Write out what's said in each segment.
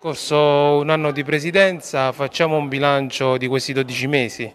Corso un anno di presidenza, facciamo un bilancio di questi 12 mesi.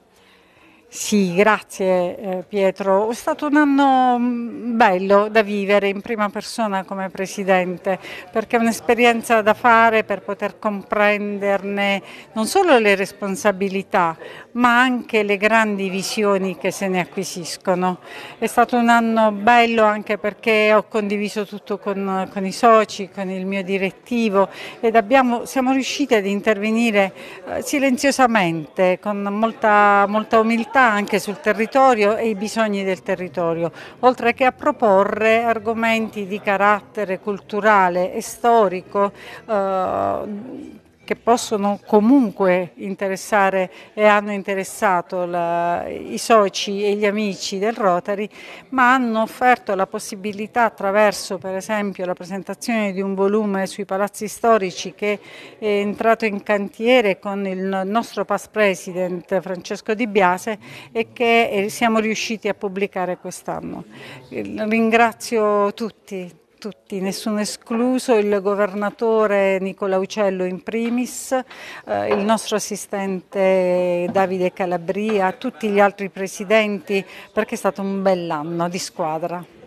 Sì, grazie eh, Pietro. È stato un anno mm, bello da vivere in prima persona come Presidente, perché è un'esperienza da fare per poter comprenderne non solo le responsabilità, ma anche le grandi visioni che se ne acquisiscono. È stato un anno bello anche perché ho condiviso tutto con, con i soci, con il mio direttivo ed abbiamo, siamo riusciti ad intervenire eh, silenziosamente, con molta, molta umiltà anche sul territorio e i bisogni del territorio, oltre che a proporre argomenti di carattere culturale e storico eh, che possono comunque interessare e hanno interessato la, i soci e gli amici del Rotary, ma hanno offerto la possibilità attraverso per esempio la presentazione di un volume sui palazzi storici che è entrato in cantiere con il nostro past president Francesco Di Biase e che eh, siamo riusciti a pubblicare quest'anno. Ringrazio tutti, tutti, nessuno escluso, il governatore Nicola Uccello in primis, eh, il nostro assistente Davide Calabria, tutti gli altri presidenti, perché è stato un bell'anno di squadra.